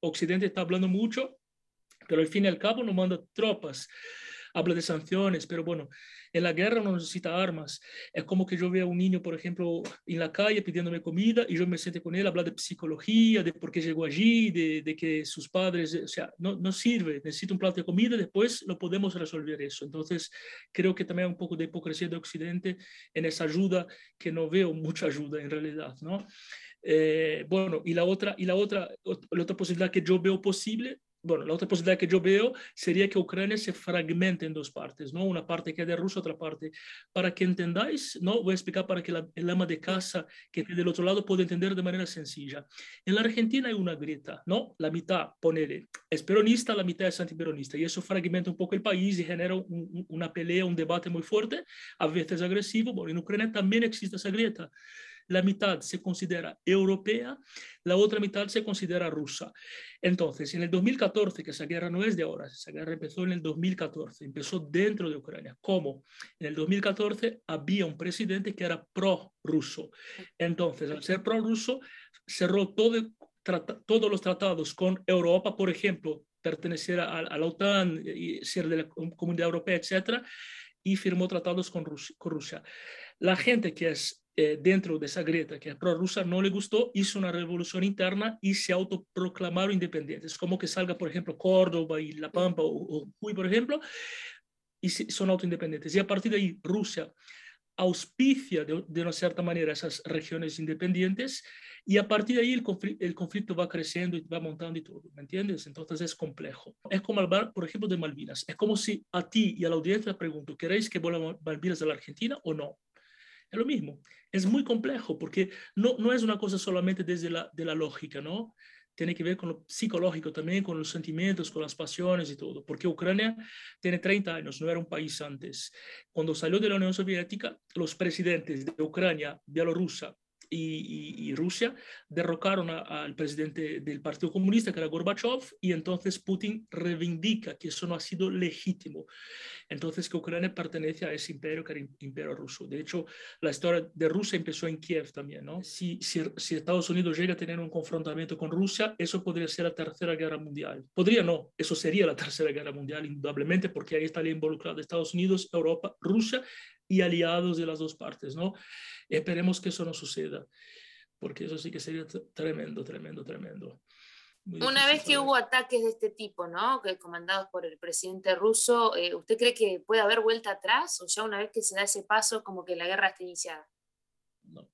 Occidente está hablando mucho, pero al fin y al cabo no manda tropas habla de sanciones, pero bueno, en la guerra no necesita armas. Es como que yo vea a un niño, por ejemplo, en la calle pidiéndome comida y yo me siente con él, habla de psicología, de por qué llegó allí, de, que sus padres, o sea, no, no sirve, necesita un plato de comida, después lo podemos resolver eso. Entonces, creo que también hay un poco de hipocresía de Occidente en esa ayuda que no veo mucha ayuda en realidad, ¿no? Eh, bueno, y la otra, y la otra, la otra posibilidad que yo veo posible bueno, la otra posibilidad que yo veo sería que Ucrania se fragmente en dos partes, ¿no? Una parte que es de Rusia, otra parte. Para que entendáis, ¿no? Voy a explicar para que la, el ama de casa que está del otro lado pueda entender de manera sencilla. En la Argentina hay una grieta, ¿no? La mitad, ponele, es peronista, la mitad es antiperonista. Y eso fragmenta un poco el país y genera una pelea, un debate muy fuerte, a veces agresivo. Bueno, en Ucrania también existe esa grieta la mitad se considera europea, la otra mitad se considera rusa. Entonces, en el 2014, que esa guerra no es de ahora, esa guerra empezó en el 2014, empezó dentro de Ucrania. ¿Cómo? En el 2014 había un presidente que era pro-ruso. Entonces, al ser pro-ruso, cerró todo, todos los tratados con Europa, por ejemplo, pertenecer a, la OTAN, y ser de la Comunidad Europea, etcétera, y firmó tratados con Rusia. La gente que es eh, dentro de esa grieta que es prorrusa no le gustó, hizo una revolución interna y se autoproclamaron independientes, como que salga, por ejemplo, Córdoba y La Pampa o, Cuy, por ejemplo, y son autoindependientes. Y a partir de ahí, Rusia auspicia de, una cierta manera esas regiones independientes y a partir de ahí el, conflicto, va creciendo y va montando y todo, ¿me entiendes? Entonces es complejo. Es como hablar, por ejemplo, de Malvinas. Es como si a ti y a la audiencia pregunto, ¿queréis que vuelva Malvinas a la Argentina o no? Es lo mismo, es muy complejo porque no, no es una cosa solamente desde la, de la lógica, ¿no? Tiene que ver con lo psicológico también, con los sentimientos, con las pasiones y todo, porque Ucrania tiene 30 años, no era un país antes. Cuando salió de la Unión Soviética, los presidentes de Ucrania, Bielorrusia y, Rusia derrocaron al presidente del Partido Comunista, que era Gorbachev, y entonces Putin reivindica que eso no ha sido legítimo. Entonces que Ucrania pertenece a ese imperio que era el imperio ruso. De hecho, la historia de Rusia empezó en Kiev también. ¿no? Si, si Estados Unidos llega a tener un confrontamiento con Rusia, eso podría ser la Tercera Guerra Mundial. Podría no, eso sería la Tercera Guerra Mundial, indudablemente, porque ahí estaría involucrado Estados Unidos, Europa, Rusia y aliados de las dos partes, ¿no? Esperemos que eso no suceda, porque eso sí que sería tremendo, tremendo, tremendo. Una vez que hubo ataques de este tipo, ¿no? Que comandados por el presidente ruso, eh, ¿usted cree que puede haber vuelta atrás o ya una vez que se da ese paso, como que la guerra está iniciada? No.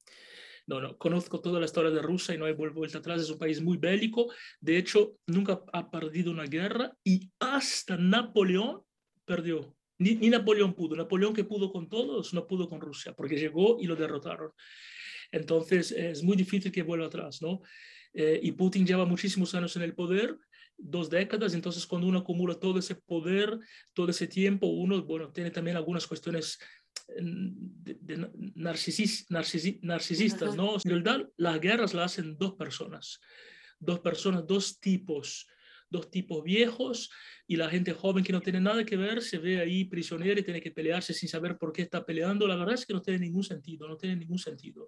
No, no, conozco toda la historia de Rusia y no hay vuelta atrás, es un país muy bélico, de hecho nunca ha perdido una guerra y hasta Napoleón perdió ni, Napoleón pudo. Napoleón que pudo con todos, no pudo con Rusia, porque llegó y lo derrotaron. Entonces es muy difícil que vuelva atrás, ¿no? Eh, y Putin lleva muchísimos años en el poder, dos décadas, entonces cuando uno acumula todo ese poder, todo ese tiempo, uno, bueno, tiene también algunas cuestiones mm, de, narcisistas, ¿no? En realidad, las guerras las hacen dos personas, dos personas, dos tipos tipos viejos y la gente joven que no tiene nada que ver se ve ahí prisionera y tiene que pelearse sin saber por qué está peleando. La verdad es que no tiene ningún sentido, no tiene ningún sentido.